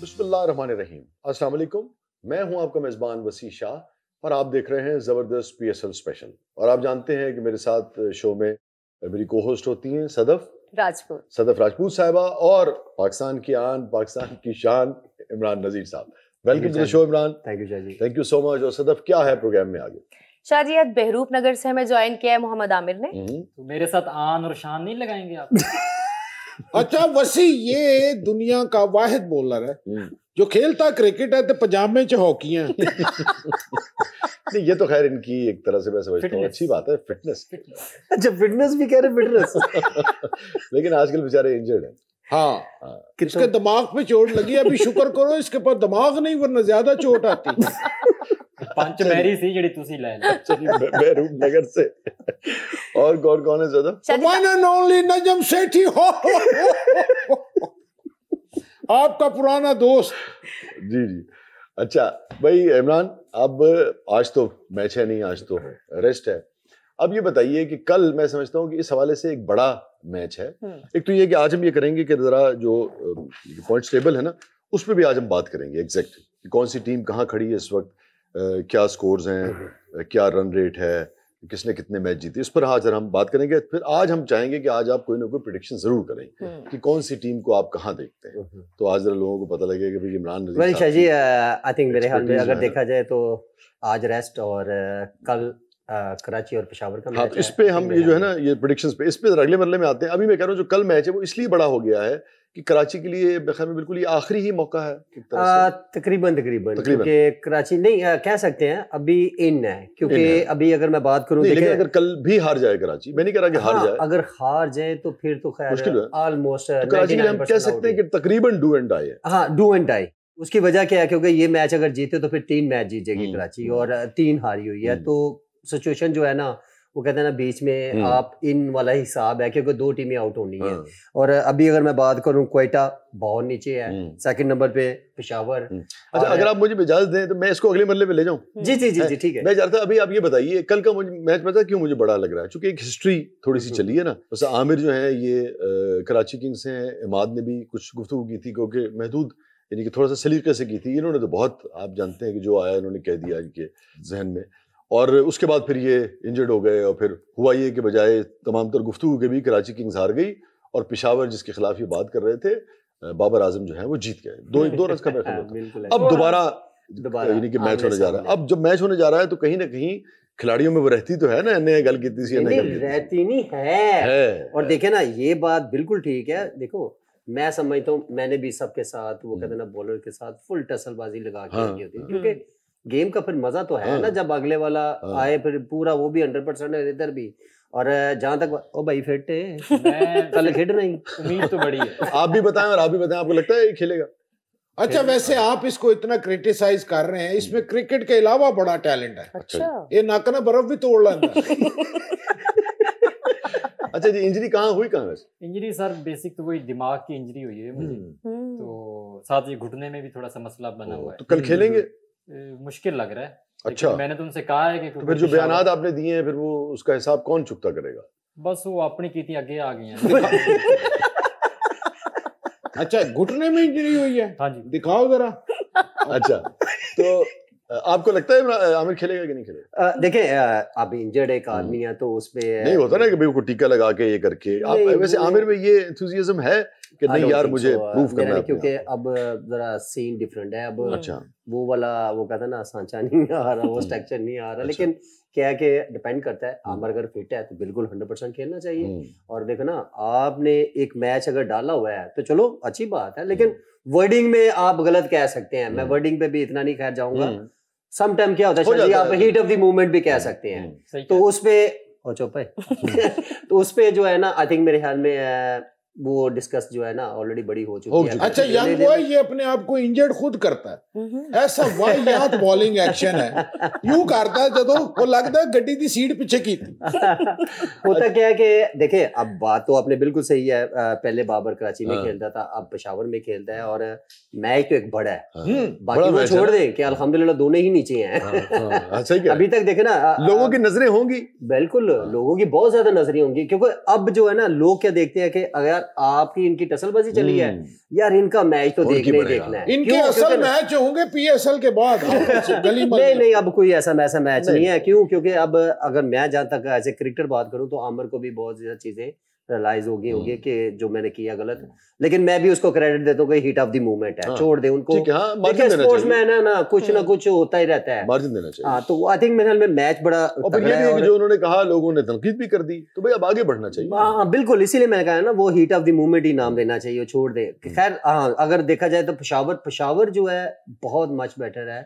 बिस्मिल्लाहिर्रहमानिर्रहीम अस्सलाम वालेकुम मैं हूं आपका मेज़बान वसी शाह और आप देख रहे हैं ज़बरदस्त पी एस एल स्पेशल और आप जानते हैं कि मेरे साथ शो में मेरी को होस्ट होती हैं सदफ राजपूत सदफ राजपूत साहिबा और पाकिस्तान की आन पाकिस्तान की शान इमरान नज़ीर साहब welcome to the show Imran thank you Shah thank you so much और सदफ क्या है प्रोग्राम में आगे शायद आज बहरूप नगर से हमें ज्वाइन किया है मोहम्मद आमिर ने हम्म। तो मेरे साथ आन और शान नहीं लगाएंगे आप अच्छा वसी ये दुनिया का वाहिद बॉलर है हम्म। जो खेलता क्रिकेट है तो पजामे च हॉकी है नहीं ये तो खैर इनकी एक तरह से मैं समझता हूँ अच्छी बात है फिटनेस अच्छा फिटनेस भी कह रहे फिटनेस लेकिन आजकल बेचारे इंजर्ड है हाँ, हाँ इसके दिमाग पे चोट लगी अभी शुक्र करो इसके पास दिमाग नहीं वरना ज्यादा चोट आती पंच ਮੈਰੀ सी जड़ी ਤੁਸੀਂ ਲੈ ਲਈ ਚਲੀ ਬੈਰੂਪ ਨਗਰ ਸੇ और कौन कौन है ज्यादा one and only Najam Sethi हो आपका पुराना दोस्त जी जी अच्छा भाई इमरान अब आज तो मैच है नहीं आज तो रेस्ट है अब ये बताइए कि कल मैं समझता हूँ कि इस हवाले से एक बड़ा मैच है हम्म। एक तो ये कि आज हम ये करेंगे कि जरा जो पॉइंट्स टेबल है ना उस पर भी आज हम बात करेंगे एग्जैक्ट कौन सी टीम कहाँ खड़ी है इस वक्त क्या स्कोर्स हैं हम्म, हम्म। क्या रन रेट है किसने कितने मैच जीते इस पर आज हम बात करेंगे फिर आज हम चाहेंगे कि आज आप कोई ना कोई प्रिडिक्शन जरूर करें हम्म। कि कौन सी टीम को आप कहाँ देखते हैं तो आज जरा लोगों को पता लगेगा कि इमरान शाह जी आई थिंक मेरे ख्याल में अगर देखा जाए तो आज रेस्ट और कल कराची और पेशावर का हाँ, तो इस पे हम ये जो है ना ये प्रोडिक्शन पे इस पे अगले मरले में आते हैं अभी मैं कह रहा हूँ जो कल मैच है वो इसलिए बड़ा हो गया है कि कराची के लिए बेखैर में बिल्कुल ये आखिरी ही मौका है तकरीबन तकरीबन क्योंकि कराची नहीं आ, कह सकते हैं अभी इन है क्योंकि अभी अगर मैं बात करूं लेकिन अगर कल भी हार जाए कराची मैं नहीं कह रहा कि हार हाँ, जाए अगर हार जाए तो फिर तो खैर मुश्किल है ऑलमोस्ट तो कराची के लिए हम कह सकते हैं कि तकरीबन डू एंड डाई है हाँ डू एंड डाई उसकी वजह क्या है क्योंकि ये मैच अगर जीते तो फिर तीन मैच जीत जाएगी हम्म, कराची हम्म। और तीन हारी हुई है हम्म। तो सिचुएशन जो है ना वो कहते हैं ना बीच में हम्म। आप इन वाला हिसाब है क्योंकि दो टीमें आउट होनी है हाँ। और अभी अगर मैं बात करूं कोयटा बहुत नीचे है सेकंड हम्म। नंबर पे पिशावर हम्म। अच्छा अगर आप मुझे इजाजत दें तो मैं इसको अगले मरले पे ले जाऊं जी जी जी जी ठीक है मैं चाहता अभी आप ये बताइए कल का मुझे मैच पता क्यों मुझे बड़ा लग रहा है चूंकि एक हिस्ट्री थोड़ी सी चली है ना वैसे आमिर जो है ये कराची किंग्स हैं इमाद ने भी कुछ गुफ्तु की थी क्योंकि महदूद यानी कि थोड़ा सा सलीके से की थी इन्होंने तो बहुत आप जानते हैं कि जो आया इन्होंने कह दिया इनके जहन में और उसके बाद फिर ये इंजर्ड हो गए और फिर हुआ ये कि बजाय तमाम तर गुफ्तु के भी कराची किंग्स हार गई और पिशावर जिसके खिलाफ ये बात कर रहे थे बाबर आजम जो है वो जीत गए दो दो रन का मैच अब दोबारा यानी कि मैच होने जा रहा है अब जब मैच होने जा रहा है तो कहीं ना कहीं खिलाड़ियों में वो रहती तो है ना अन्य गल की सी नहीं रहती नहीं है, है। और देखे ना ये बात बिल्कुल ठीक है देखो मैं समझता हूँ मैंने भी सबके साथ वो कहते ना बॉलर के साथ फुल टसलबाजी लगा के हाँ, हाँ। क्योंकि गेम का फिर मजा तो है ना हाँ। जब अगले वाला हाँ। आए फिर पूरा वो भी हंड्रेड परसेंट है इधर भी और जहां तक ओ भाई फिट कल हिट रही उम्मीद तो बड़ी है आप भी बताएं और आप भी बताएं आपको लगता है ये खेलेगा अच्छा वैसे आप इसको इतना क्रिटिसाइज कर रहे हैं इसमें क्रिकेट हम्म। के अलावा बड़ा टैलेंट है अच्छा।, अच्छा ये नाकना बर्फ भी तोड़ रहा अच्छा जी इंजरी कहाँ हुई कहाँ वैसे इंजरी सर बेसिक तो वही दिमाग की इंजरी हुई है मुझे हम्म। हम्म। तो साथ ही घुटने में भी थोड़ा सा मसला बना हुआ है तो कल खेलेंगे मुश्किल लग रहा है अच्छा मैंने तुमसे कहा है कि तो फिर जो बयान आपने दिए हैं फिर वो उसका हिसाब कौन चुकता करेगा बस वो अपनी की अगे आ गई है अच्छा घुटने में इंजरी हुई है हाँ जी दिखाओ जरा अच्छा तो आपको लगता है आमिर खेलेगा कि नहीं खेलेगा देखें आप इंजर्ड एक हम्म। आदमी है तो उसमें नहीं होता ना कि भाई को टीका लगा के ये करके आप वैसे आमिर में ये एंथुजियाज्म है कि नहीं यार मुझे so, प्रूफ करना है क्योंकि अब जरा सीन डिफरेंट है अब अच्छा वो वाला वो कहता है ना सांचा नहीं आ रहा वो स्ट्रक्चर हम्म। नहीं आ रहा अच्छा। लेकिन क्या है कि डिपेंड करता है हम्म। आमिर अगर फिट है तो बिल्कुल हंड्रेड परसेंट खेलना चाहिए और देखो ना आपने एक मैच अगर डाला हुआ है तो चलो अच्छी बात है लेकिन वर्डिंग में आप गलत कह सकते हैं मैं वर्डिंग पे भी इतना नहीं खैर जाऊंगा समटाइम क्या होता है आप हीट ऑफ द मूवमेंट भी कह सकते हैं हम्म, तो उसपे हो चौपाई तो उसपे जो है ना आई थिंक मेरे ख्याल में वो डिस्कस जो है ना ऑलरेडी बड़ी हो चुकी हो है अच्छा यंग बॉय ये अपने आप को इंजर्ड खुद करता है ऐसा वाहियात बॉलिंग एक्शन है यूं करता है जब ਜਦੋਂ ਉਹ ਲੱਗਦਾ ਗੱਡੀ ਦੀ ਸੀਟ ਪਿੱਛੇ ਕੀਤੀ होता क्या है कि देखिए अब बात तो आपने बिल्कुल सही है पहले बाबर कराची में हाँ। खेलता था अब पेशावर में खेलता है और मैच तो एक बड़ा है हाँ। हम्म। बाकी वो छोड़ दें कि अल्हम्दुलिल्लाह दोनों ही नीचे हैं हाँ, अभी तक देखे ना लोगों की नजरें होंगी बिल्कुल लोगों की बहुत ज्यादा नजरें होंगी क्योंकि अब जो है ना लोग क्या देखते हैं कि अगर आपकी इनकी टसलबाजी चली है हम्म। यार इनका मैच तो देखने देखना है इनके असल मैच होंगे पीएसएल के बाद हाँ, नहीं नहीं अब कोई ऐसा ऐसा मैच नहीं है क्यों क्योंकि अब अगर मैं जहाँ तक एज ए क्रिकेटर बात करूं तो आमर को भी बहुत ज्यादा चीजें रियलाइज हो गए होगी हम्म। कि जो मैंने किया गलत लेकिन मैं भी उसको क्रेडिट देता हूँ हीट ऑफ द मूवमेंट है हाँ। छोड़ दे उनको स्पोर्ट्स में हाँ, है ना कुछ ना हम्म। कुछ होता ही रहता है मार्जिन देना चाहिए हाँ तो आई थिंक मेरे में मैच बड़ा और ये भी जो उन्होंने कहा लोगों ने तनकीद भी कर दी तो भाई अब आगे बढ़ना चाहिए हाँ, हाँ बिल्कुल इसीलिए मैंने कहा ना वो हीट ऑफ द मूवमेंट ही नाम हम्म। देना चाहिए छोड़ दे खैर हाँ अगर देखा जाए तो पशावर पशावर जो है बहुत मच बेटर है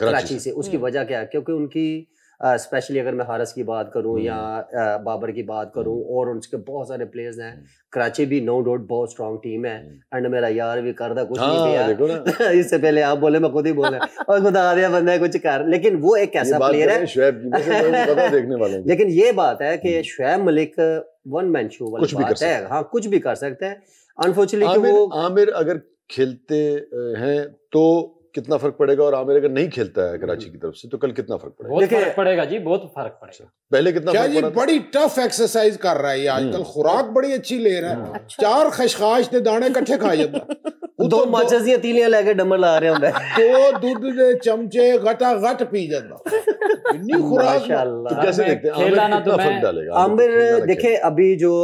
कराची से उसकी वजह क्या है क्योंकि उनकी स्पेशली uh, अगर मैं हारस की बात करूँ या बाबर hmm. uh, की बात करूँ hmm. और उनके बहुत सारे प्लेयर्स हैं कराची hmm. भी नो डाउट बहुत स्ट्रॉन्ग टीम है एंड मेरा यार भी कर करता कुछ नहीं किया हाँ, इससे पहले आप बोले मैं खुद ही बोले और खुद आ गया बंदा कुछ कर लेकिन वो एक ऐसा प्लेयर है तो लेकिन ये बात है कि Shoaib Malik one man show वाली बात है हाँ कुछ भी कर सकते हैं अनफॉर्चुनेटली वो आमिर अगर खेलते हैं तो कितना फर्क पड़ेगा और आमिर अगर नहीं खेलता है कराची हम्म। की तरफ से तो कल कितना फर्क पड़ेगा बहुत फर्क पड़ेगा जी बहुत फर्क पड़ेगा अच्छा, पहले कितना क्या जी बड़ी टफ एक्सरसाइज कर रहा है आजकल हम्म। खुराक बड़ी अच्छी ले रहा है हाँ। अच्छा। चार खशखाश ने दाने इकट्ठे खा जाता दो तो माचस या तीलियां लेके डमर ला रहे हैं दो दूध के चमचे घटा घट गट पी जाता इतनी खुराक तो कैसे देखते हैं आमिर कितना तो फर्क आमिर देखे अभी जो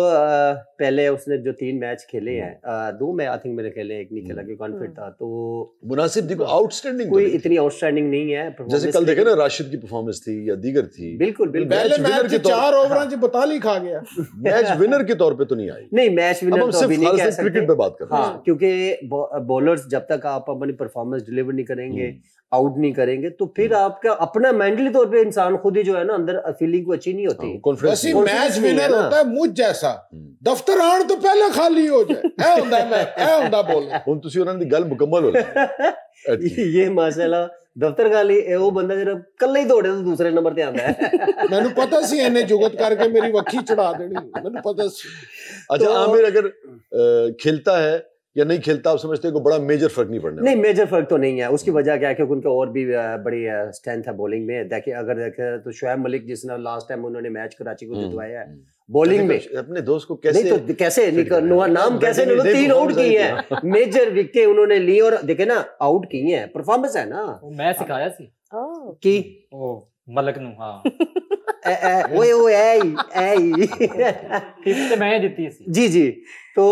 पहले उसने जो तीन मैच खेले हम्म। हैं दो मैच आई थिंक मैंने खेले एक नहीं खेला हम्म। क्योंकि कॉन्फिट हम्म। था तो मुनासिब देखो आउटस्टैंडिंग हाँ। कोई इतनी आउटस्टैंडिंग नहीं है जैसे कल देखे ना राशिद की परफॉर्मेंस थी या दीगर थी बिल्कुल बिल्कुल मैच के चार ओवर जी बताली खा गया मैच विनर के तौर पे तो नहीं आई नहीं मैच विनर तो अभी नहीं कह सकते क्रिकेट पे बात कर हां क्योंकि बॉलर्स जब तक आप अपनी परफॉर्मेंस डिलीवर नहीं करेंगे आउट नहीं करेंगे तो फिर आपका अपना मेंटली तौर पे इंसान खुद ही जो है ना अंदर फीलिंग को अच्छी नहीं होती मैच हाँ, विनर होता है मुझ जैसा ਦਫ਼ਤਰ ਆਣ ਤੋਂ ਪਹਿਲਾਂ ਖਾਲੀ ਹੋ ਜਾਏ ਇਹ ਹੁੰਦਾ ਮੈਂ ਇਹ ਹੁੰਦਾ ਬੋਲ ਹੁਣ ਤੁਸੀਂ ਉਹਨਾਂ ਦੀ ਗੱਲ ਮੁਕੰਮਲ ਹੋ ਲਈ ਇਹ ਮਾਸ਼ਾਅੱਲਾ ਦਫ਼ਤਰ ਖਾਲੀ ਇਹ ਉਹ ਬੰਦਾ ਜਿਹੜਾ ਕੱਲੇ ਹੀ ਦੌੜੇ ਤੋਂ ਦੂਸਰੇ ਨੰਬਰ ਤੇ ਆਉਂਦਾ ਹੈ ਮੈਨੂੰ ਪਤਾ ਸੀ ਇਹਨੇ ਜੁਗਤ ਕਰਕੇ ਮੇਰੀ ਵੱਖੀ ਚੜਾ ਦੇਣੀ ਮੈਨੂੰ ਪਤਾ ਸੀ ਅੱਛਾ आमिर ਅਗਰ खेलता ਹੈ या नहीं खेलता आप समझते को बड़ा मेजर फर्क नहीं पड़ना नहीं मेजर फर्क तो नहीं है उसकी वजह क्या है क्योंकि उनके और भी बड़ी स्ट्रेंथ है बॉलिंग में देखिए अगर देखे तो शुएब मलिक जिसने लास्ट टाइम उन्होंने मैच कराची को जितवाया है बॉलिंग में अपने दोस्त को कैसे नहीं तो कैसे निकल नाम कैसे नहीं तीन आउट किए हैं मेजर विकेट उन्होंने ली और देखे ना आउट किए हैं परफॉर्मेंस है ना मैं सिखाया सी oh. की ओ मलक नु हां ओए ओ एई एई मैं जीती सी जी जी तो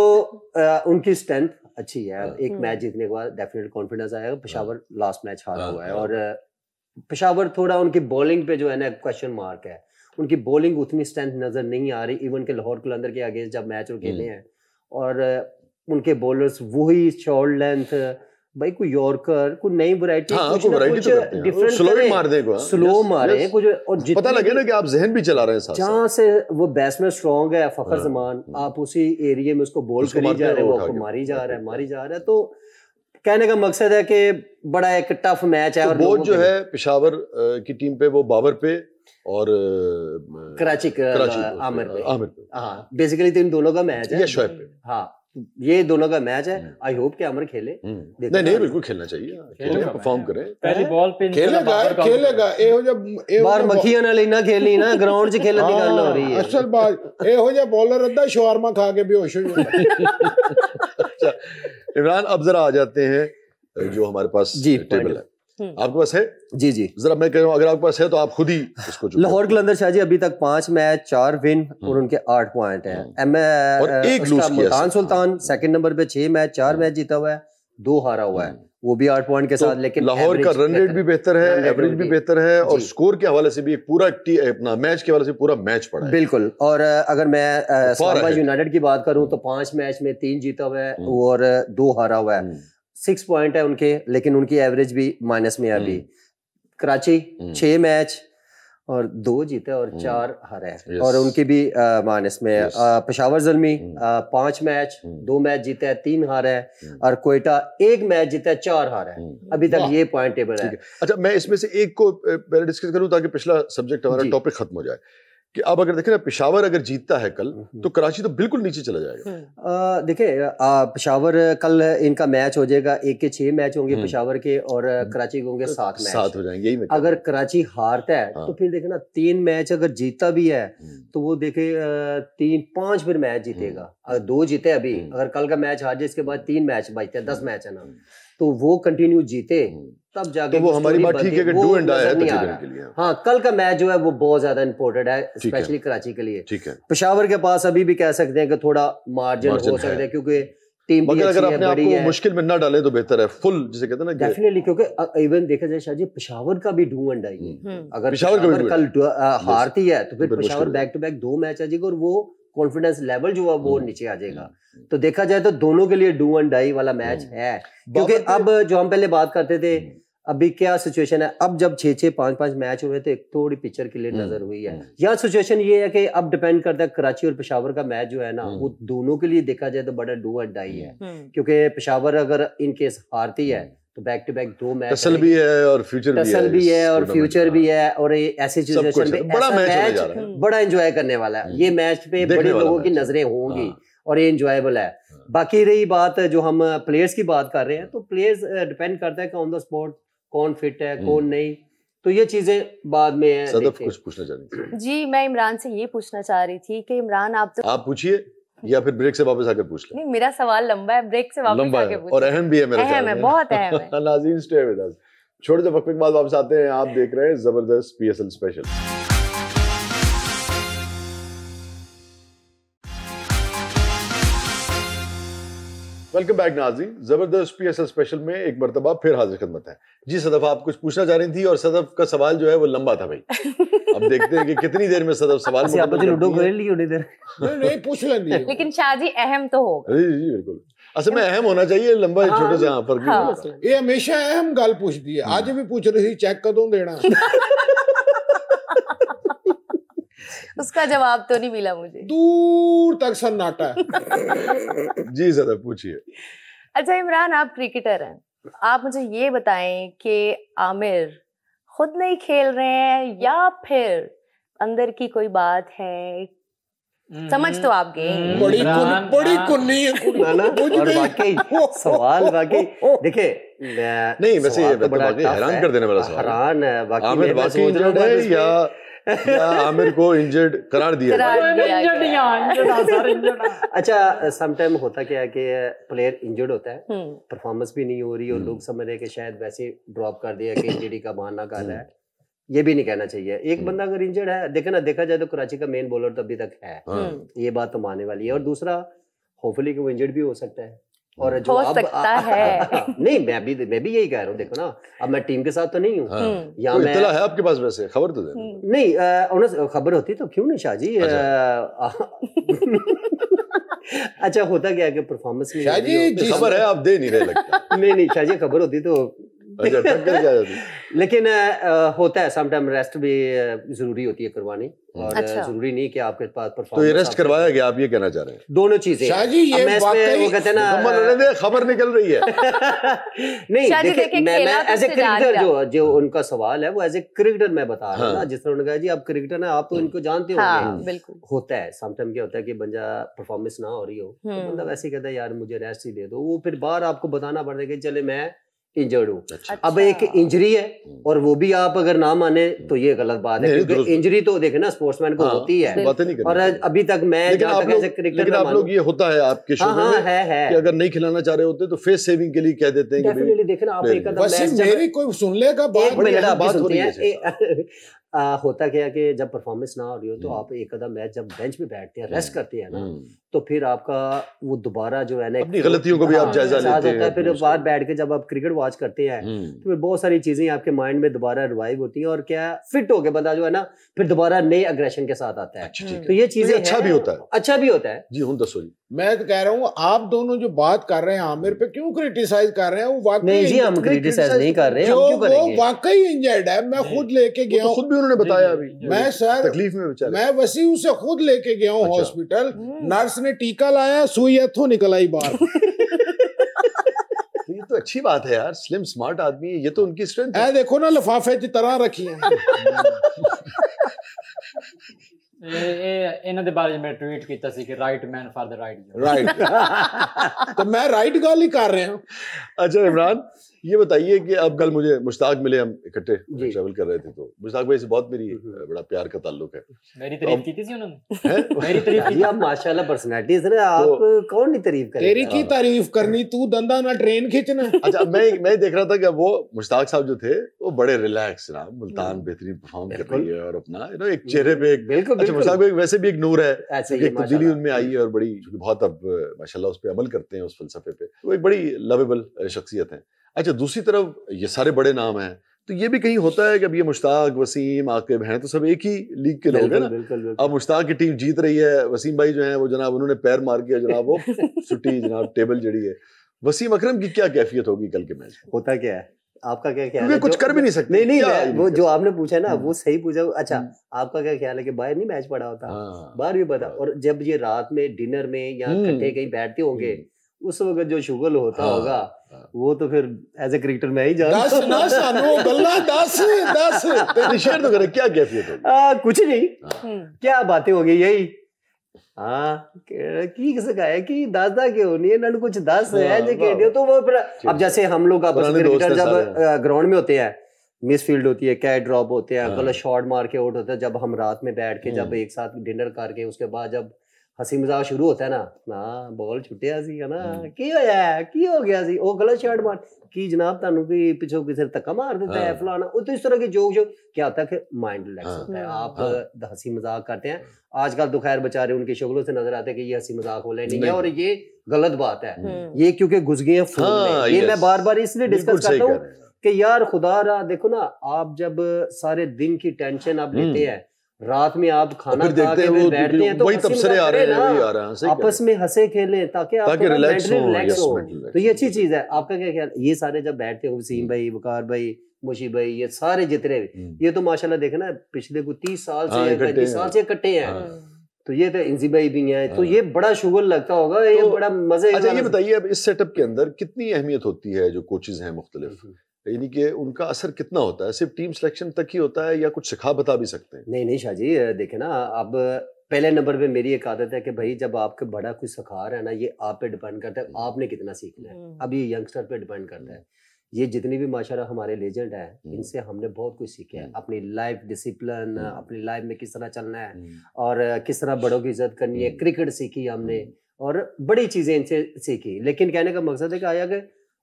उनकी स्ट्रेंथ अच्छी है हाँ। एक मैच हम्म। जीतने के बाद डेफिनेट कॉन्फिडेंस आएगा पेशावर लास्ट मैच हार हाँ, हुआ है हाँ। और पेशावर थोड़ा उनकी बॉलिंग पे जो है ना क्वेश्चन मार्क है उनकी बॉलिंग उतनी स्ट्रेंथ नज़र नहीं आ रही इवन के लाहौर कलंदर के अगेंस्ट जब मैच वो खेले हम्म। हैं और उनके बॉलर्स वही शॉर्ट लेंथ भाई कोई यॉर्कर कोई नई वैरायटी हाँ, कुछ कुछ डिफरेंट तो स्लो मार दे स्लो मारे कुछ और पता लगे ना कि आप जहन भी चला रहे हैं जहाँ से वो बैट्समैन स्ट्रॉन्ग है फखर हाँ, जमान हाँ। आप उसी एरिया में उसको बॉल करी जा रहे हैं आपको मारी जा रहा है हाँ। मारी जा रहा है तो कहने का मकसद है कि बड़ा एक टफ मैच है तो और बोझ जो है पिशावर की टीम पे वो बाबर पे और कराची आमिर आमिर हाँ बेसिकली तो इन दोनों का मैच है शोएब हाँ ये दोनों का मैच है आई हम्म। होप कि अमर खेले हम्म। नहीं नहीं बिल्कुल खेलना चाहिए खेले परफॉर्म करे पहली बॉल पे खेलेगा खेलेगा ए हो जब ए बार मक्खियां ना लेना खेलनी ना ग्राउंड से खेलने की गल हो रही है असल बात ए हो जब बॉलर ਅੱਧਾ ਸ਼ਾਰਮਾ खा के बेहोश हो जाता अच्छा, इमरान अब जरा आ जाते हैं जो हमारे पास टेबल है हम्म। आपके पास है जी जी जरा मैं कह रहा हूँ अगर आपके पास है तो आप खुद ही इसको लाहौर कलंदर शाह जी अभी तक पांच मैच चार विन हम्म। और उनके आठ पॉइंट है hmm. Multan Sultan second number पे छह मैच चार मैच जीता हुआ है दो हारा हुआ है वो भी आठ पॉइंट के तो साथ तो लेकिन लाहौर का रन रेट भी बेहतर है एवरेज भी बेहतर है और स्कोर के हवाले से भी एक पूरा अपना मैच के हवाले से पूरा मैच पड़ा है बिल्कुल और अगर मैं यूनाइटेड तो की बात करूं तो पांच मैच में तीन जीता हुआ है और दो हारा हुआ है सिक्स पॉइंट है उनके लेकिन उनकी एवरेज भी माइनस में है अभी हम्म। कराची हम्म। छह मैच और दो जीते और हम्म। चार हारे हैं और उनकी भी माइनस में है पेशावर जलमी पांच मैच दो मैच जीते हैं तीन हारे हैं और कोयटा एक मैच जीता है चार हारे हैं अभी तक ये पॉइंट टेबल है अच्छा मैं इसमें से एक को पहले डिस्कस करूं ताकि पिछला सब्जेक्ट हमारा टॉपिक खत्म हो जाए कि आप अगर देखें ना पिशावर अगर जीतता है कल हम्म, तो हम्म। कराची तो बिल्कुल नीचे चला जाएगा हम्म। देखिए पिशावर कल इनका मैच हो जाएगा एक के छह मैच होंगे पिशावर के और कराची के होंगे सात मैच सात हो जाएंगे यही अगर कराची हारता है तो हाँ। तो फिर देखे ना तीन मैच अगर जीतता भी है तो वो देखे तीन पांच फिर मैच जीतेगा अगर दो जीते अभी अगर कल का मैच हार जाए इसके बाद तीन मैच बचते हैं दस मैच है ना तो वो कंटिन्यू जीते हैं हम्म। तब जाके तो वो हमारी बात ठीक है कि डू एंड डाई है तकरीबन के लिए हाँ कल का मैच जो है वो बहुत ज्यादा इंपॉर्टेंट है स्पेशली कराची के लिए ठीक है पेशावर के पास अभी भी कह सकते हैं कि थोड़ा मार्जिन हो सकता है क्योंकि टीम भी अगर अपने आप को मुश्किल में ना डाले तो बेहतर है फुल जिसे कहते हैं ना डेफिनेटली क्योंकि इवन देखा जाए शाह जी पेशावर का भी डू एंड आई है हम्म। अगर पेशावर कल हारती है तो फिर पेशावर बैक टू बैक दो मैच आ जाएगा और वो कॉन्फिडेंस लेवल जो है वो हम्म, नीचे आ जाएगा हम्म, हम्म। तो देखा जाए तो दोनों के लिए डू एंड डाई वाला मैच है क्योंकि अब जो हम पहले बात करते थे अभी क्या सिचुएशन है अब जब छह छः पांच पांच मैच हुए तो एक थोड़ी पिक्चर क्लियर नजर हुई है यहाँ सिचुएशन ये है कि अब डिपेंड करता है कराची और पेशावर का मैच जो है ना वो दोनों के लिए देखा जाए तो बड़ा डू एंड डाई है क्योंकि पेशावर अगर इनकेस हारती है तो बैक टू बैक दो मैच टसल भी है और फ्यूचर भी है टसल भी है और फ्यूचर भी है और ये ऐसे सिचुएशन पे तो बड़ा मैच होने जा रहा है बड़ा एंजॉय करने वाला है हम्म। ये मैच पे बड़े लोगों की नजरें होंगी हाँ। और ये इंजॉयबल है हाँ। बाकी रही बात जो हम प्लेयर्स की बात कर रहे हैं तो प्लेयर्स डिपेंड करता है कि ऑन द स्पॉट कौन फिट है हम्म। कौन नहीं तो ये चीजें बाद में कुछ पूछना चाह रही थी जी मैं इमरान से ये पूछना चाह रही थी कि इमरान आप तो आप पूछिए या फिर ब्रेक से वापस आकर पूछ ले नहीं मेरा सवाल लंबा है ब्रेक से वापस लंबा आके पूछ और अहम भी है मेरा अहम है बहुत अहम है नाज़रीन स्टे विद अस छोटे से वक्त के बाद वापस आते हैं आप देख रहे हैं जबरदस्त PSL special welcome back Naji जबरदस्त पी एस एल स्पेशल में एक मरतबा फिर हाजिर खदमत है जी सदफ आप कुछ पूछना चाह रही थी और सदफ का सवाल जो है वो लंबा था भाई अब देखते हैं कि कितनी देर में सदब सवाल अच्छा, आपने तो लूडो खेल ली उन्हें देर नहीं पूछ लेंगे लेकिन शाहजी अहम तो होगा जी जी बिल्कुल असल अच्छा, में अहम होना चाहिए लंबा छोटे से हाँ पर हाँ। ये हमेशा अहम गाल पूछती है आज भी पूछ रही चेक कर कदों देना उसका जवाब तो नहीं मिला मुझे दूर तक सन्नाटा जी सदब पूछिए अच्छा इमरान आप क्रिकेटर हैं आप मुझे ये बताएं कि आमिर खुद नहीं खेल रहे हैं या फिर अंदर की कोई बात है समझ तो आप गए हम्म, हम्म। बड़ी कुन, बड़ी कुन्नी सवाल बाकी देखिए नहीं वैसे ये तो बड़ा हैरान कर देने वाला सवाल हैरान है बाकी आमिर वाकई इंजर्ड है या आमिर को इंजर्ड करार दिया हाँ, हाँ। अच्छा समटाइम होता क्या है कि प्लेयर इंजर्ड होता है परफॉर्मेंस हम्म। भी नहीं हो रही और हम्म। लोग समझ रहे कि शायद वैसे ड्रॉप कर दिया कि इंजरी का बहाना कर रहा है हम्म। ये भी नहीं कहना चाहिए एक बंदा अगर इंजर्ड है देखे ना देखा जाए तो कराची का मेन बॉलर तो अभी तक है हाँ। ये बात तो मानने वाली है और दूसरा होपफुली कि वो इंजर्ड भी हो सकता है और हम्म। जो हो अब सकता आ, है नहीं मैं भी मैं भी यही कह रहा हूँ देखो ना अब मैं टीम के साथ तो नहीं हूँ हाँ। हम्म। यहाँ तो मैं है आपके पास वैसे खबर तो हम्म। नहीं खबर होती तो क्यों नहीं शाहजी अच्छा।, अच्छा होता क्या कि परफॉर्मेंस में शाहजी खबर है आप दे नहीं रहे लगता नहीं नहीं शाहजी खबर होती तो अच्छा, लेकिन होता है समटाइम रेस्ट भी जरूरी होती है करवानी हम्म। और अच्छा। जरूरी नहीं कि आपके पास तो ये रेस्ट करवाया गया आप ये कहना चाह रहे हैं दोनों चीजें शाह जी ये वो कहते हैं ना खबर निकल रही है नहीं देखिए एज ए क्रिकेटर जो जो हाँ। उनका सवाल है वो एज ए क्रिकेटर मैं बता रहा हूँ ना हाँ। जिस तरह उन्होंने कहा जी आप क्रिकेटर हैं आप तो हाँ। इनको जानते हो होता है समटाइम क्या होता है कि बंजा परफॉर्मेंस ना हो रही हो तो मतलब हम्म। ऐसे कहता है यार मुझे रेस्ट ही दे दो वो फिर बार आपको बताना पड़ता है कि चले मैं इंजर्ड हूँ अच्छा। अब एक इंजरी है हम्म। और वो भी आप अगर ना माने हम्म। तो ये गलत बात है क्योंकि इंजरी तो देखे ना स्पोर्ट्समैन को हाँ, होती है और अभी तक मैं आप लेकिन आप लोग ये होता है आपके शो हाँ, हाँ, में है, है। कि अगर नहीं खिलाना चाह रहे होते तो फेस सेविंग के लिए कह देते हैं डेफिनेटली कोई सुन लेगा बात मिनट आप सुनते हैं आ, होता क्या कि जब परफॉर्मेंस ना हो रही हो तो हम्म। आप एक आधा मैच जब बेंच पे बैठते हैं रेस्ट करते हैं ना तो फिर आपका वो दोबारा जो है ना अपनी गलतियों को भी आप हाँ, जायजा लेते हैं है। फिर बाहर बैठ के जब आप क्रिकेट वॉच करते हैं हम्म। तो फिर बहुत सारी चीजें आपके माइंड में दोबारा रिवाइव होती हैं और क्या फिट होके बंदा जो है ना फिर दोबारा नए अग्रेशन के साथ आता है अच्छा, तो, तो ये चीजें अच्छा भी होता है अच्छा भी होता है जी हूँ दसो जी मैं तो कह रहा हूँ आप दोनों जो बात कर रहे हैं आमिर पे क्यों क्रिटिसाइज कर रहे हैं वो वाकई नहीं जी हम क्रिटिसाइज नहीं कर रहे हैं हम क्यों वो वाकई इंजर्ड है मैं खुद लेके तो गया खुद भी उन्होंने बताया अभी मैं सर तकलीफ में मैं वसी उसे खुद लेके गया हूँ अच्छा। हॉस्पिटल हम्म। नर्स ने टीका लाया सुई हथों निकल आई बाहर तो ये तो अच्छी बात है यार स्लिम स्मार्ट आदमी ये तो उनकी स्ट्रेंथ है देखो ना लिफाफे की तरह रखी है ਇਹਨਾਂ ਦੇ ਬਾਰੇ ਮੈਂ ਟਵੀਟ ਕੀਤਾ ਸੀ ਕਿ right man for the right right ਤਾਂ ਮੈਂ ਰਾਈਟ ਗੱਲ ਹੀ ਕਰ ਰਿਹਾ ਅੱਛਾ ਇਮਰਾਨ ये बताइए कि अब कल मुझे मुश्ताक मिले हम इकट्ठे ट्रेवल कर रहे थे तो मुश्ताक भाई से बहुत मेरी हम्म, हम्म। बड़ा प्यार का ताल्लुक है मेरी तारीफ की थी उन्होंने मेरी तारीफ की आप माशाल्लाह पर्सनालिटी है तो आप कौन नहीं तारीफ कर तेरी की तारीफ करनी तू दंदा ना ट्रेन खींचना अच्छा मैं मैं देख रहा था कि वो मुश्ताक साहब जो थे वो बड़े रिलैक्स ना मुल्तान हम्म। बेहतरीन परफॉर्म कर रही है और अपना यू नो एक चेहरे पे एक अच्छा, बिल्कुल मुश्ताक भाई वैसे भी एक नूर है एक तब्दीली उनमें आई है और बड़ी बहुत अब माशाल्लाह उस पर अमल करते हैं उस फलसफे पे वो एक बड़ी लवेबल शख्सियत है अच्छा दूसरी तरफ ये सारे बड़े नाम हैं तो ये भी कहीं होता है कि अब ये मुश्ताक वसीम आकिब हैं तो सब एक ही लीग के लोग हैं ना अब मुश्ताक की टीम जीत रही है वसीम भाई जो हैं वो जनाब उन्होंने पैर मार किया जनाब वो छुट्टी जनाब टेबल जड़ी है वसीम अकरम की क्या कैफियत होगी कल के मैच होता क्या है आपका क्या ख्याल है कुछ कर भी नहीं सकते नहीं नहीं, नहीं वो जो आपने पूछा ना वो हम्म। सही पूछा अच्छा हम्म। आपका क्या ख्याल है कि बाहर नहीं मैच पड़ा होता हाँ। बाहर भी पता हाँ। और जब ये रात में डिनर में या हम्म। इकट्ठे कहीं बैठते होंगे उस वक्त जो शुगल होता हाँ, होगा हाँ। वो तो फिर एज ए क्रिकेटर में ही तो कुछ नहीं हाँ। हम्म। क्या बातें होगी यही है तो वो अब जैसे हम लोग जब ग्राउंड में होते हैं मिस फील्ड होती है कैच ड्रॉप होते हैं गलत शॉट मार के आउट होता है जब हम रात में बैठ के हम्म। जब एक साथ डिनर करके उसके बाद जब हसी मजाक शुरू होता है ना ना बॉल ਛੁੱਟਿਆ ਸੀ ਹਨਾ ਕੀ ਹੋਇਆ ਕੀ ਹੋ ਗਿਆ ਸੀ ਉਹ ਗਲਤ ਸ਼ਾਟ ਮਾਰ ਕੀ ਜਨਾਬ ਤੁਹਾਨੂੰ ਕੋਈ ਪਿੱਛੋਂ ਕਿਸੇ ਧੱਕਾ ਮਾਰ ਦਿੱਤਾ है हम्म। हाँ। फलाना ਉਹ तो इस तरह के जोक जो क्या हाँ। होता है कि माइंड रिलैक्स होता है आप हंसी मजाक करते हैं आजकल तो खैर बेचारे उनके शगलों से नजर आते है कि ये हसी मजाक वाले नहीं है और ये गलत बात है हम्म। ये क्योंकि घुस गए हैं फोन में हाँ, ये मैं बार बार इसलिए डिस्कस करता हूँ कि यार खुदा रहा देखो ना आप जब सारे दिन की टेंशन आप लेते हम्म। हैं रात में आप खाना खा के वो बैठते हैं तो वही तबसरे आ रहे हैं वही आ रहा है आपस में हंसे खेले ताकि आप रिलैक्स तो हो तो ये अच्छी चीज है आपका क्या ख्याल ये सारे जब बैठते हो वसीम हम्म। भाई वकार भाई मुशी भाई ये सारे जितने भी हम्म। ये तो माशाल्लाह देखे ना पिछले कुछ तीस साल से हाँ, पैंतीस साल से इकट्ठे हैं हाँ। तो ये तो इंजी भाई भी हैं तो ये हाँ। बड़ा शुगर लगता होगा ये तो बड़ा मजे अच्छा ये बताइए अब इस सेटअप के अंदर कितनी अहमियत होती है जो कोचेज हैं मुख्तलिफ हम्म, यानी कि उनका असर कितना होता है सिर्फ टीम सिलेक्शन तक ही होता है या कुछ सिखा बता भी सकते हैं नहीं नहीं शाह जी देखे ना अब पहले नंबर पे मेरी एक आदत है कि भाई जब आपके बड़ा कोई रहा है ना ये आप पे डिपेंड करता है हम्म। आपने कितना सीखना है हम्म। अब ये यंगस्टर पे डिपेंड करता है हम्म। ये जितने भी माशाल्लाह हमारे लेजेंड हैं इनसे हमने बहुत कुछ सीखा है अपनी लाइफ डिसिप्लिन अपनी लाइफ में किस तरह चलना है और किस तरह बड़ों की इज्जत करनी है क्रिकेट सीखी हमने और बड़ी चीज़ें इनसे सीखी लेकिन कहने का मकसद है कि आया कि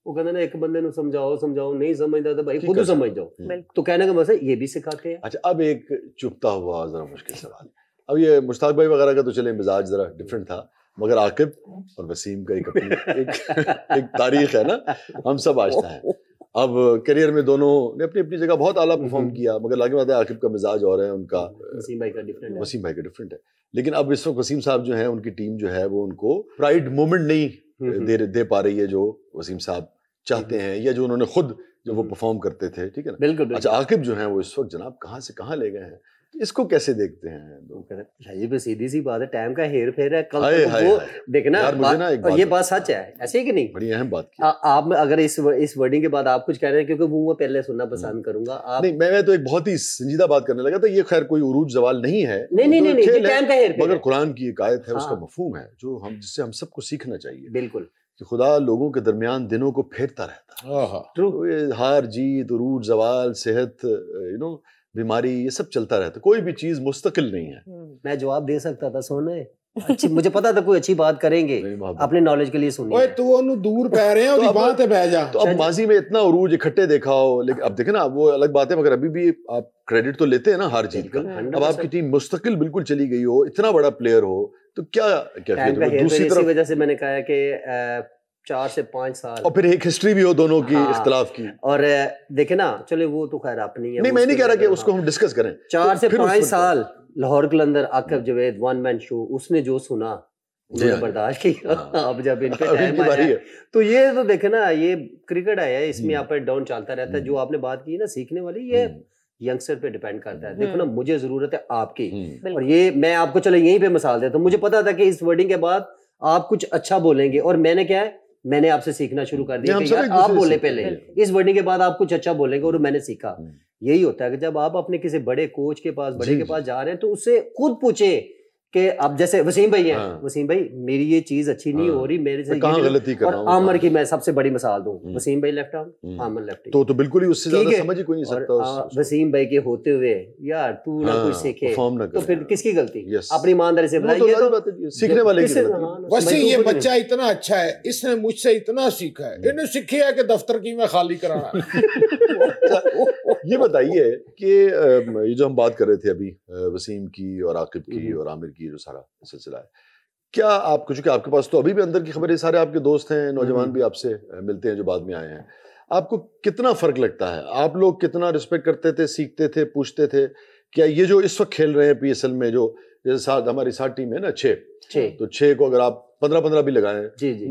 वो कहते ना एक बंदे ने समझाओ समझाओ नहीं समझता तो भाई खुद समझ जाओ हम्म। तो कहने का मतलब ये भी सिखाते हैं अच्छा अब एक चुपता हुआ जरा मुश्किल सवाल अब ये मुश्ताक भाई वगैरह का तो चले मिजाज जरा डिफरेंट था मगर आकिब और वसीम का एक अपनी एक, एक तारीख है ना हम सब आज है अब करियर में दोनों ने अपनी अपनी जगह बहुत आला परफॉर्म हम्म। किया मगर लागे बात है आकिब का मिजाज और है उनका वसीम भाई का डिफरेंट वसीम भाई का डिफरेंट है लेकिन अब इस वक्त वसीम साहब जो है उनकी टीम जो है वो उनको प्राइड मोमेंट नहीं हम्म, हम्म। दे दे पा रही है जो वसीम साहब चाहते हम्म। हैं या जो उन्होंने खुद जो वो परफॉर्म करते थे ठीक है ना बिल्कुल अच्छा आकिब जो है वो इस वक्त जनाब कहाँ से कहाँ ले गए हैं इसको कैसे देखते हैं तो अच्छा, ये भी सीधी सी बात है टाइम का हेर फेर है कल हाय, तो वो देखना यार मुझे ना एक बात ये बात सच है ऐसे ही कि नहीं बड़ी अहम बात की। आ, आप अगर इस इस वर्डिंग के बाद आप कुछ कह रहे हैं क्योंकि वो मैं पहले सुनना हम्म। पसंद करूंगा आप नहीं मैं, मैं तो एक बहुत ही संजीदा बात करने लगा था ये खैर कोई उरूज जवाल नहीं है नहीं नहीं तो नहीं टाइम का हेर मगर कुरान की एक आयत है उसका हाँ। मफहूम है जो हम जिससे हम सबको सीखना चाहिए बिल्कुल कि खुदा लोगों के दरमियान दिनों को फेरता रहता है हार जीत उरूज जवाल सेहत यू नो बीमारी ये सब चलता रहता है कोई भी चीज मुस्तकिल नहीं है हम्म, मैं जवाब दे सकता था सोने अच्छी मुझे पता था कोई अच्छी बात करेंगे अपने नॉलेज के लिए सुनिए ओए तू ਉਹਨੂੰ दूर पै रहे हैं ਉਹਦੀ ਬਾਤ ਤੇ ਬਹਿ जा तो अब अच्छा माजी में इतना उरूज इकट्ठे देखा हो लेकिन अब देखे ना वो अलग बात है मगर अभी भी आप क्रेडिट तो लेते हैं ना हर चीज का अब आपकी टीम मुस्तकिल बिल्कुल चली गई हो इतना बड़ा प्लेयर हो तो क्या क्या तो दूसरी तो तरफ वजह से मैंने कहा कि चार से पांच साल और फिर एक हिस्ट्री भी हो दोनों की हाँ, इख्तलाफ की और देखे ना चले वो तो खैर अपनी है नहीं मैं नहीं कह रहा कि हाँ। उसको हम डिस्कस करें चार तो से पांच साल Lahore Qalandar Aqib Javed one man show उसने जो सुना हाँ। बर्दाश्त किया हाँ। अब जब इन तो ये तो देखे ना ये क्रिकेट आया इसमें आप डाउन चलता रहता है हम्म। जो आपने बात की ना सीखने वाली ये यंगस्टर हम्म। पे डिपेंड करता है देखो ना हम्म। मुझे जरूरत है आपकी और ये मैं आपको चलो यहीं पे मिसाल देता हूँ मुझे पता था कि इस वर्डिंग के बाद आप कुछ अच्छा बोलेंगे और मैंने क्या है मैंने आपसे सीखना शुरू कर दिया कि यार आप बोले पहले इस वर्डिंग के बाद आप कुछ अच्छा बोलेंगे और मैंने सीखा हम्म। यही होता है कि जब आप अपने किसी बड़े कोच के पास बड़े के पास जा रहे हैं तो उससे खुद पूछे कि अब जैसे वसीम भाई हैं हाँ। वसीम भाई मेरी ये चीज अच्छी नहीं हाँ। हो रही मेरे से कहाँ गलती कर रहा हूं आमर की मैं सबसे बड़ी मिसाल दूं हम्म। वसीम भाई लेफ्ट आर्म हम्म। आमर लेफ्ट तो तो बिल्कुल ही उससे ज्यादा समझ ही कोई नहीं सकता वसीम भाई के होते हुए यार तू ना हाँ, कुछ सीखे तो फिर किसकी गलती अपनी ईमानदारी से बताइए तो तो सीखने वाले की वैसे ये बच्चा इतना अच्छा है इसने मुझसे इतना सीखा है हम्म। इन्हें सीखी है कि दफ्तर की मैं खाली करा ये बताइए कि ये जो हम बात कर रहे थे अभी वसीम की और आकिब की और आमिर की जो सारा सिलसिला है क्या आप चूंकि आपके पास तो अभी भी अंदर की खबरें सारे आपके दोस्त हैं हम्म। नौजवान भी आपसे मिलते हैं जो बाद में आए हैं आपको कितना फर्क लगता है आप लोग कितना रिस्पेक्ट करते थे सीखते थे पूछते थे क्या ये जो इस वक्त खेल रहे हैं पी में जो जैसे साथ हमारी साथ टीम है ना छे तो छे को अगर आप पंद्रह पंद्रह भी लगाए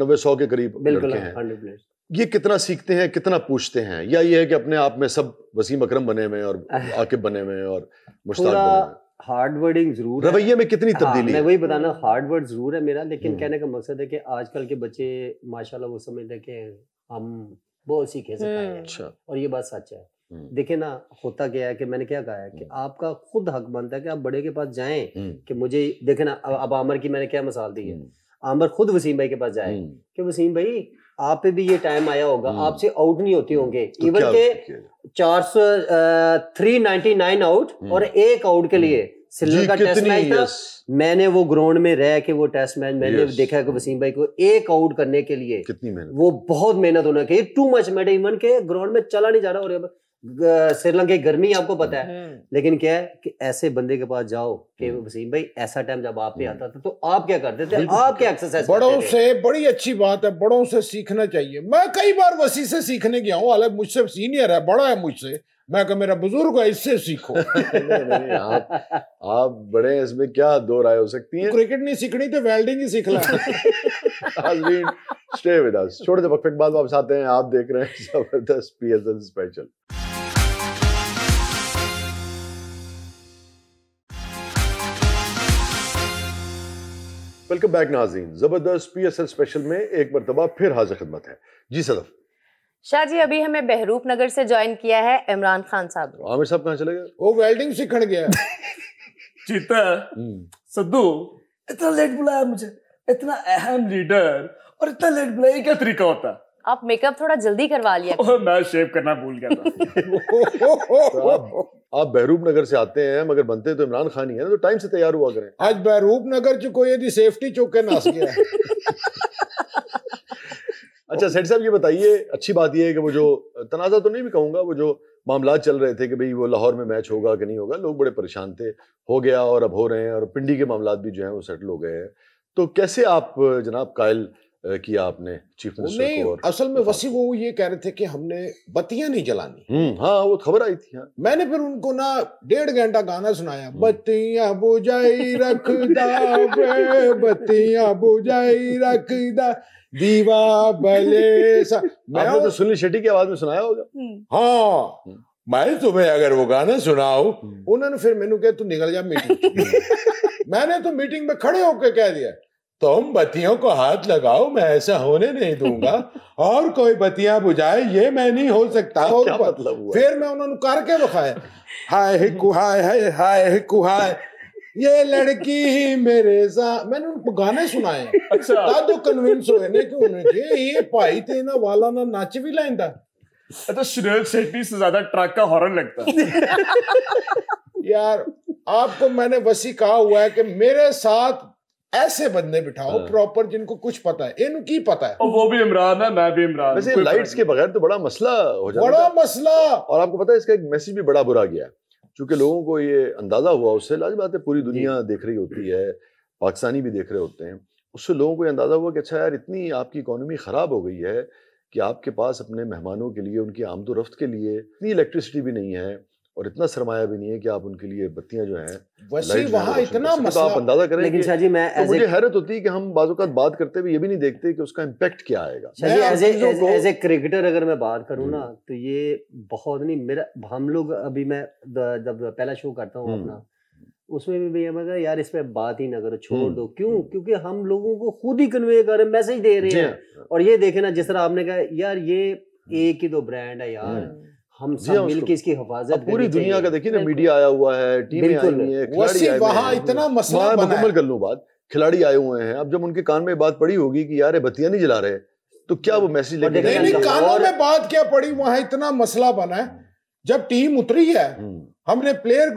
नब्बे सौ के करीब लड़के हैं ये कितना सीखते हैं कितना पूछते हैं या ये है कि अपने आप में सब वसीम अकरम बने हुए और आकिब बने हुए और मुश्ताक हार्ड वर्डिंग जरूर रवैये में कितनी हाँ, तब्दीली हाँ, मैं वही बताना हार्ड वर्ड जरूर है मेरा लेकिन हम्म। कहने का मकसद है कि आजकल के बच्चे माशाल्लाह वो समझते हैं कि हम बहुत सीखे सकते अच्छा और ये बात सच है हम्म। देखे ना होता क्या है कि मैंने क्या कहा है कि हम्म। आपका खुद हक बनता है कि आप बड़े के पास जाए कि मुझे देखे ना अब आमर की मैंने क्या मिसाल दी है आमर खुद वसीम भाई के पास जाए कि वसीम भाई आप पे भी ये टाइम आया होगा हम्म। आपसे आउट नहीं होते हम्म। होंगे इवन तो के चार सौ थ्री नाइनटी नाइन आउट और एक आउट के लिए सिल्वर हम्म। का टेस्ट मैच था मैंने वो ग्राउंड में रह के वो टेस्ट मैच मैंने देखा कि वसीम भाई को एक आउट करने के लिए कितनी मेहनत वो बहुत मेहनत होना चाहिए टू मच मैट इवन के ग्राउंड में चला नहीं जा रहा और श्रीलंका की गर्मी आपको पता है हम्म। लेकिन क्या है कि ऐसे बंदे के पास जाओ कि हम्म। वसीम भाई ऐसा टाइम जब आप पे हम्म। आता था तो आप क्या करते थे आप क्या एक्सरसाइज बड़ों करते से बड़ी अच्छी बात है बड़ों से सीखना चाहिए मैं कई बार वसी से सीखने गया हूँ हालांकि मुझसे सीनियर है बड़ा है मुझसे मैं कह मेरा बुजुर्ग है इससे सीखो आप आप बड़े इसमें क्या दो राय हो सकती है क्रिकेट नहीं सीखनी तो वेल्डिंग ही सीख स्टे विद अस छोटे से वक्त बाद वापस आते हैं आप देख रहे हैं जबरदस्त पीएसएल स्पेशल वेलकम बैक नाजीन जबरदस्त पी एस एल स्पेशल में एक मरतबा फिर हाजिर खदमत है जी सदफ शाह जी अभी हमें बहरूप नगर से ज्वाइन किया है इमरान खान साहब आमिर साहब कहाँ चले गए वो वेल्डिंग सीखण गया चीता हम्म। सद्दू इतना लेट बुलाया मुझे इतना अहम लीडर और इतना लेट बुलाया क्या तरीका होता आप मेकअप थोड़ा जल्दी करवा लिया मैं शेव करना भूल गया था आप बहरूप नगर से आते हैं मगर बनते तो इमरान खान ही है ना तो टाइम से तैयार हुआ करें आज बहरूप नगर चुको यदि सेफ्टी के नास गया अच्छा सेठ साहब ये बताइए अच्छी बात यह है कि वो जो तनाज़ा तो नहीं भी कहूँगा वो जो मामला चल रहे थे कि भाई वो लाहौर में मैच होगा कि नहीं होगा लोग बड़े परेशान थे हो गया और अब हो रहे हैं और पिंडी के मामला भी जो हैं वो सेटल हो गए हैं तो कैसे आप जनाब कायल किया आपने चीफ मिनिस्टर को असल में वसी वो ये कह रहे थे कि हमने बत्तियां नहीं जलानी हाँ वो खबर आई थी हाँ। मैंने फिर उनको ना डेढ़ घंटा गाना सुनाया बत्तियां बुझाई रख बत्तियां बुझाई रख दीवा भले मैंने तो सुनील शेट्टी की आवाज में सुनाया होगा हाँ मैं तुम्हें अगर वो गाना सुनाओ उन्होंने फिर मैंने कहा तू निकल जा मीटिंग मैंने तो मीटिंग में खड़े होकर कह दिया तुम बत्तियों को हाथ लगाओ मैं ऐसा होने नहीं दूंगा और कोई बत्तियां बुझाए ये मैं नहीं हो सकता क्या मतलब, मतलब हुआ फिर मैं उन्होंने करके बखाया हाय कुहाय हाय हाय कुहाय ये लड़की ही मेरे सा मैंने उनको गाने सुनाए अच्छा तो कन्विंस हो ने कि उन्हें ये भाई थे तो ना वाला ना नाच भी लाइंदा तो श्रेयस शेट्टी से ज्यादा ट्रक का हॉर्न लगता यार आपको मैंने वसी कहा हुआ है कि मेरे साथ ऐसे बंदे बिठाओ प्रॉपर हाँ। जिनको कुछ पता है इनकी पता है वो भी इमरान है मैं भी इमरान वैसे लाइट्स के बगैर तो बड़ा मसला हो जाता बड़ा मसला और आपको पता है इसका एक मैसेज भी बड़ा बुरा गया क्योंकि लोगों को ये अंदाजा हुआ उससे लाज बात है पूरी दुनिया देख रही होती है पाकिस्तानी भी देख रहे होते हैं उससे लोगों को अंदाजा हुआ कि अच्छा यार इतनी आपकी इकोनॉमी ख़राब हो गई है कि आपके पास अपने मेहमानों के लिए उनकी आमदोरफ्त के लिए इतनी इलेक्ट्रिसिटी भी नहीं है और इतना सरमाया भी नहीं है कि आप उनके लिए बत्तियां जो हैं वैसे वहाँ इतना मसला तो आप अंदाजा करें लेकिन शाह जी मैं तो मुझे हैरत होती है कि हम बाजू का बात करते हुए ये भी नहीं देखते कि उसका इम्पैक्ट क्या आएगा एज एज ए क्रिकेटर अगर मैं बात करूँ हम्म। ना तो ये बहुत नहीं मेरा हम लोग अभी मैं जब पहला शो करता हूँ हम्म। अपना उसमें भी भैया मैं यार इस पर बात ही ना करो छोड़ हम्म। दो क्यों क्योंकि हम लोगों को खुद ही कन्वे कर मैसेज दे रहे हैं हाँ। और ये देखे ना जिस तरह आपने कहा यार ये एक ही दो ब्रांड है यार हम सब हाँ, मिलके इसकी हिफाजत पूरी दुनिया का देखिए ना मीडिया आया हुआ है टीमें आई है खिलाड़ी वहां इतना मसला मुकम्मल कर लूं बात खिलाड़ी आए हुए हैं अब जब उनके कान में बात पड़ी होगी कि यार बत्तियां नहीं जला रहे तो क्या वो मैसेज लेके नहीं, नहीं कानों में बात क्या पड़ी वहां इतना मसला बना है जब टीम उतरी है हम्म। हमने प्लेयर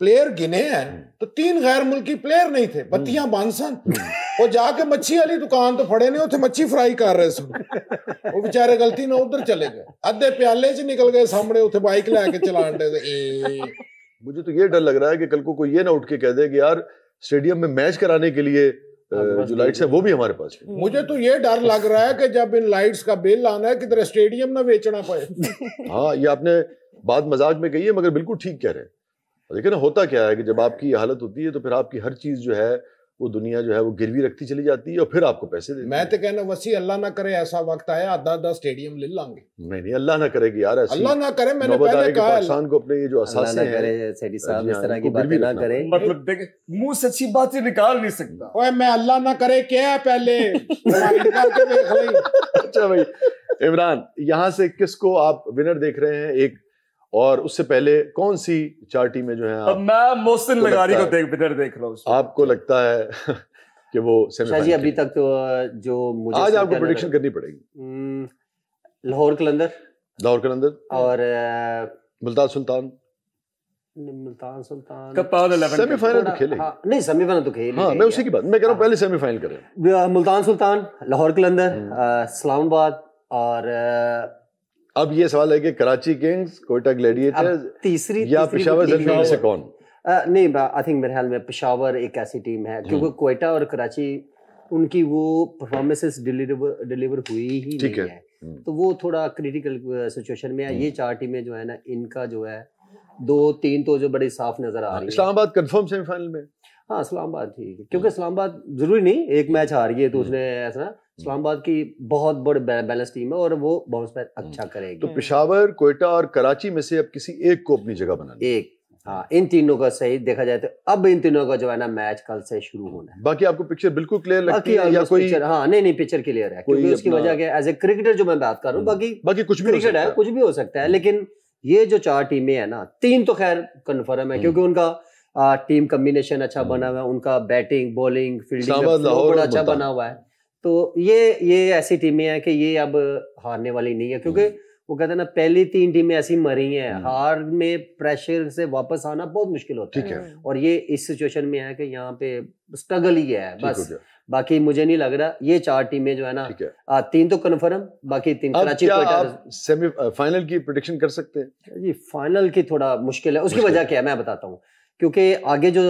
प्लेयर गिने हैं हम्म। तो तीन गैर मुल्की प्लेयर नहीं थे बत्तियां हम्म। सन हम्म। वो जाके मच्छी वाली दुकान तो फड़े ने उसे मच्छी फ्राई कर रहे सन वो बेचारे गलती ना उधर चले गए अद्धे प्याले च निकल गए सामने उसे बाइक लेके चला मुझे तो ये डर लग रहा है कि कल को कोई ये ना उठ के कह दे कि यार स्टेडियम में मैच कराने के लिए हाँ, जो लाइट्स है वो भी हमारे पास मुझे तो ये डर लग रहा है कि जब इन लाइट्स का बिल आना है किधर स्टेडियम ना बेचना पड़े हाँ ये आपने बात मजाक में कही है मगर बिल्कुल ठीक कह रहे हैं लेकिन होता क्या है कि जब आपकी हालत होती है तो फिर आपकी हर चीज़ जो है वो दुनिया जो है वो गिरवी रखती चली जाती है और फिर आपको पैसे दे मैं तो कहना वसी अल्लाह ना करे ऐसा वक्त आया आधा आधा स्टेडियम ले लांगे नहीं नहीं अल्लाह ना करे कि यार अल्लाह ना करे मैंने पहले कहा पाकिस्तान को अपने ये जो असासे हैं करे सैदी साहब इस हाँ, तरह की बातें ना करे मतलब देख मुंह से अच्छी बातें निकाल नहीं सकता ओए मैं अल्लाह ना करे क्या पहले अच्छा भाई इमरान यहाँ से किसको आप विनर देख रहे हैं एक और उससे पहले कौन सी चार्टी में जो है आप मैं मोहसिन लगारी को देख विनर देख रहा हूँ आपको लगता है कि वो सेमीफाइनल जी अभी तक तो जो मुझे आज आपको प्रेडिक्शन करनी पड़ेगी हम्म, लाहौर कलंदर लाहौर कलंदर और मुल्तान सुल्तान मुल्तान सुल्तान सेमीफाइनल तो खेले हाँ, नहीं सेमीफाइनल तो खेले हाँ, मैं उसी की बात मैं कह रहा हूँ हाँ। पहले सेमीफाइनल करें मुल्तान सुल्तान लाहौर कलंदर हम्म। इस्लामाबाद और अब ये सवाल है कि कराची किंग्स कोटा ग्लेडिएटर्स तीसरी या पिशावर जल्दी से कौन आ, नहीं आई थिंक मेरे ख्याल में पिशावर एक ऐसी टीम है क्योंकि हम्म। कोटा और कराची उनकी वो परफॉर्मेंसेस डिलीवर डिलीवर हुई ही नहीं है, हम्म। तो वो थोड़ा क्रिटिकल सिचुएशन में है ये हम्म। चार टीमें जो है ना इनका जो है दो तीन तो जो बड़ी साफ नजर आ हाँ, रही है इस्लामाबाद कंफर्म सेमीफाइनल में हाँ इस्लामाबाद ठीक है क्योंकि इस्लामाबाद जरूरी नहीं एक मैच हार गई तो उसने ऐसा इस्लामाबाद हम्म। की बहुत बड़ी बैलेंस टीम है और वो बाउंस बैक हम्म। अच्छा करेगी तो पिशावर कोयटा और कराची में से अब किसी एक को अपनी जगह बना एक हाँ इन तीनों का सही देखा जाए तो अब इन तीनों का जो है ना मैच कल से शुरू हम्म। होना है बाकी आपको पिक्चर बिल्कुल क्लियर लगती है या कोई पिक्चर, हाँ नहीं नहीं पिक्चर क्लियर है क्योंकि उसकी वजह क्या है एज ए क्रिकेटर जो मैं बात कर रहा हूँ बाकी बाकी कुछ भी क्रिकेट है कुछ भी हो सकता है लेकिन ये जो चार टीमें है ना तीन तो खैर कन्फर्म है क्योंकि उनका टीम कम्बिनेशन अच्छा बना हुआ है उनका बैटिंग बॉलिंग फील्डिंग अच्छा बना हुआ है तो ये ये ऐसी टीमें हैं कि ये अब हारने वाली नहीं है क्योंकि हम्म। वो कहते हैं ना पहली तीन टीमें ऐसी मरी हैं हम्म। हार में प्रेशर से वापस आना बहुत मुश्किल होता है।, है और ये इस सिचुएशन में है कि यहाँ पे स्ट्रगल ही है बस बाकी मुझे नहीं लग रहा ये चार टीमें जो है ना है। आ, तीन तो कन्फर्म बाकी तीन कराची सेमी फाइनल की प्रोडिक्शन कर सकते हैं जी फाइनल की थोड़ा मुश्किल है उसकी वजह क्या है मैं बताता हूँ क्योंकि आगे जो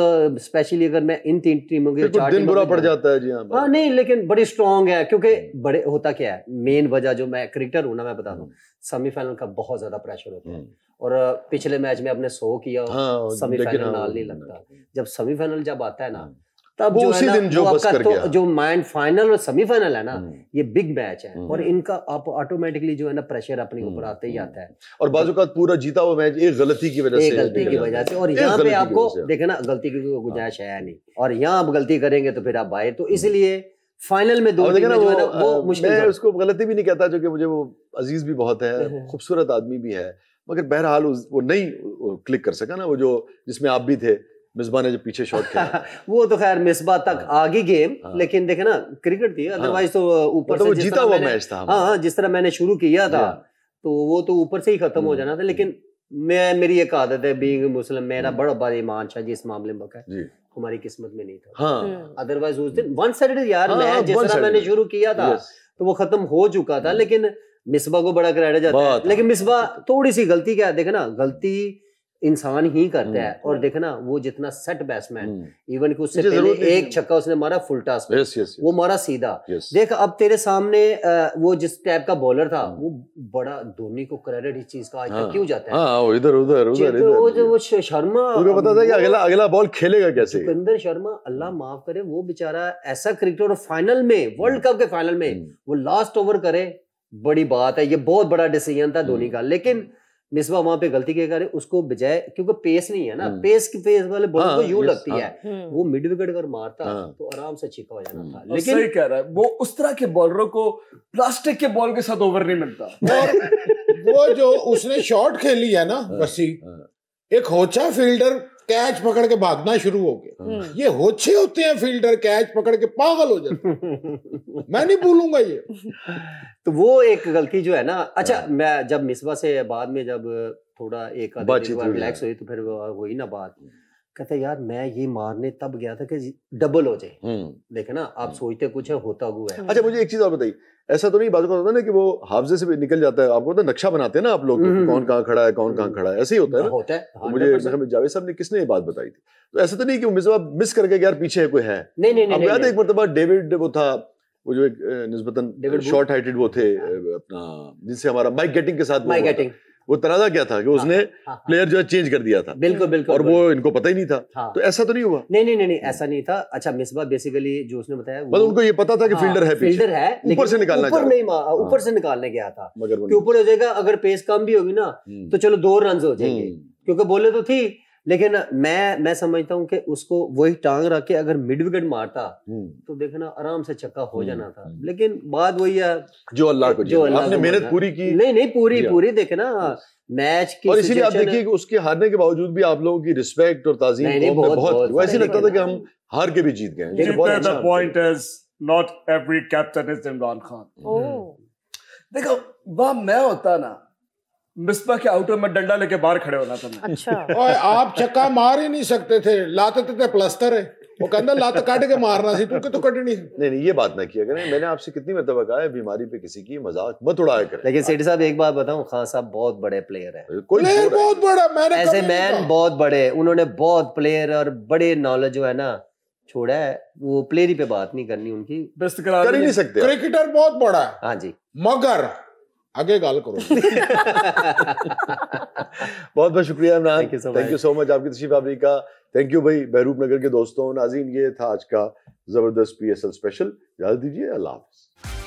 स्पेशली अगर मैं इन तीन टीमों के चार दिन बुरा पड़ जाता है जी हाँ हाँ नहीं लेकिन बड़ी स्ट्रांग है क्योंकि बड़े होता क्या है मेन वजह जो मैं क्रिकेटर हूँ ना मैं बता दू सेमीफाइनल हम्म। का बहुत ज्यादा प्रेशर होता है हम्म। और पिछले मैच में आपने सो किया हाँ, सेमीफाइनल हाँ, नाल नहीं लगता जब सेमीफाइनल जब आता है ना हम्म। तब वो उसी दिन जो बस कर गया तो जो माइंड फाइनल और सेमीफाइनल है ना हम्म। ये बिग मैच है हम्म। और इनका आप ऑटोमेटिकली जो है ना प्रेशर अपने ऊपर हम्म। आते ही आता है और बाजू का पूरा जीता हुआ मैच एक गलती की वजह से गलती की वजह से और यहाँ पे आपको देखे ना गलती की गुंजाइश हाँ। है नहीं और यहाँ आप गलती करेंगे तो फिर आप बाहर तो इसलिए फाइनल में दो में वो, वो मुश्किल मैं उसको गलती भी नहीं कहता जो कि मुझे वो अजीज भी बहुत है खूबसूरत आदमी भी है मगर बहरहाल वो नहीं क्लिक कर सका ना वो जो जिसमें आप भी थे मिसबा ने जो पीछे शॉट किया वो तो खैर मिसबा तक हाँ, आगे गेम हाँ, लेकिन देखे ना क्रिकेट थी अदरवाइज हाँ। तो मतलब ऊपर तो जीता हुआ मैच था हाँ, हाँ जिस तरह मैंने शुरू किया था तो वो तो ऊपर से ही खत्म हो hmm। जाना था लेकिन मैं मेरी एक आदत है बीइंग मुस्लिम मेरा hmm। बड़ा बड़ा ईमान शाह जी इस मामले में बका हमारी किस्मत में नहीं था हाँ। Otherwise hmm। उस दिन वन साइड यार हाँ, मैं जिस तरह मैंने शुरू किया था तो वो खत्म हो चुका था लेकिन मिसबा को बड़ा कराया जाता है लेकिन मिसबा थोड़ी सी गलती क्या है देखे ना गलती इंसान ही करता है हम्म। और देखना वो जितना सेट बैट्समैन इवन कि उससे पहले एक छक्का उसने मारा फुल टॉस पे वो मारा सीधा देख अब तेरे सामने वो जिस टाइप का बॉलर था हम्म। वो बड़ा धोनी को क्रेडिट इस चीज का आज हाँ। क्यों जाता है हां हाँ, इधर उधर उधर वो जो वो शर्मा उनको पता था कि अगला अगला बॉल खेलेगा कैसे सिकंदर शर्मा अल्लाह हम्म। माफ करे वो बेचारा ऐसा क्रिकेटर और फाइनल में वर्ल्ड कप के फाइनल में वो लास्ट ओवर करे बड़ी बात है ये बहुत बड़ा डिसीजन था धोनी का लेकिन मिसबा वहां पे गलती के करे उसको बजाय क्योंकि पेस नहीं है ना पेस की पेस वाले बॉल को यूं लगती हाँ। है हम्म। वो मिड विकेट अगर मारता हाँ। तो आराम से छीका हो जाना हम्म। था लेकिन सही कह रहा है वो उस तरह के बॉलरों को प्लास्टिक के बॉल के साथ ओवर नहीं मिलता वो जो उसने शॉट खेली है ना हाँ। बसी एक होचा फील्डर कैच पकड़ के भागना शुरू हो गया हाँ। ये होछे होते हैं फील्डर कैच पकड़ के पागल हो जाते मैं नहीं भूलूंगा ये तो वो एक गलती जो है ना अच्छा हाँ। मैं जब मिसबा से बाद में जब थोड़ा एक रिलैक्स हाँ। हुई तो फिर हुई ना बात कहते यार मैं ये मारने तब गया था कि डबल हो जाए हम्म। देखे ना आप हम्म। सोचते कुछ है होता हुआ है अच्छा मुझे एक चीज और बताइए ऐसा तो नहीं बात होता ना कि वो हाफजे से भी निकल जाता है आपको पता नक्शा बनाते हैं ना आप लोग हम्म, कौन कहाँ खड़ा है कौन कहाँ खड़ा है ऐसे ही होता है ना होता है तो मुझे जावेद साहब ने किसने ये बात बताई थी तो ऐसा तो नहीं कि मिर्जा मिस करके यार पीछे है कोई है नहीं नहीं नहीं याद एक मरतबा डेविड वो था वो जो एक निस्बतन शॉर्ट हाइटेड वो थे हाँ। अपना जिनसे हमारा माइक गेटिंग के साथ माइक गेटिंग वो तनाजा क्या था कि हाँ, उसने हाँ, हाँ, प्लेयर हाँ। जो है चेंज कर दिया था बिल्कुल बिल्कुल और वो इनको पता ही नहीं था हाँ, तो ऐसा तो नहीं हुआ नहीं नहीं नहीं, नहीं ऐसा नहीं था अच्छा मिसबा बेसिकली जो उसने बताया मतलब उनको ये पता था कि फील्डर हाँ, है फील्डर है ऊपर से निकालना ऊपर नहीं ऊपर से निकालने गया था मगर ऊपर हो जाएगा अगर पेस कम भी होगी ना हम्म। तो चलो दो रन हो जाएंगे हम्म। क्योंकि बोले तो थी लेकिन मैं मैं समझता हूँ कि उसको वही टांग रख के अगर मिड विकेट मारता हम्म। तो देखना आराम से चक्का हो हम्म, जाना था हम्म। लेकिन बात वही है जो अल्लाह को जो अल्लाह ने मेहनत पूरी की नहीं नहीं पूरी पूरी देखना मैच की और इसीलिए आप देखिए कि उसके हारने के बावजूद भी आप लोगों की रिस्पेक्ट और ताजी बहुत, बहुत, लगता था कि हम हार के भी जीत गए point is not every captain is Imran Khan देखो वह मैं होता ना मिसबा के आउटर में डंडा लेके बाहर खड़े होना था अच्छा ओए आप छक्का मार ही नहीं सकते थे लाते थे, थे प्लास्टर है वो कहता लात काट के मारना सी तू तो कटनी नहीं नहीं ये बात ना किया करें मैंने आपसे कितनी मतलब कहा है बीमारी पे किसी की मजाक मत उड़ाया करें लेकिन सेठी साहब एक बात बताऊं खान साहब बहुत बड़े प्लेयर है प्लेयर बहुत बड़ा मैंने एज ए मैन बहुत बड़े उन्होंने बहुत प्लेयर और बड़े नॉलेज जो है ना छोड़ा है वो प्लेयरी पे बात नहीं करनी उनकी कर ही नहीं सकते क्रिकेटर बहुत बड़ा है हाँ जी मगर आगे गाल करो बहुत बहुत शुक्रिया Imran thank you so much आपकी तशीफ आबरी का थैंक यू भाई बहरूप नगर के दोस्तों नाजीन ये था आज का जबरदस्त पी एस एल स्पेशल याद दीजिए अल्लाह हाफिज़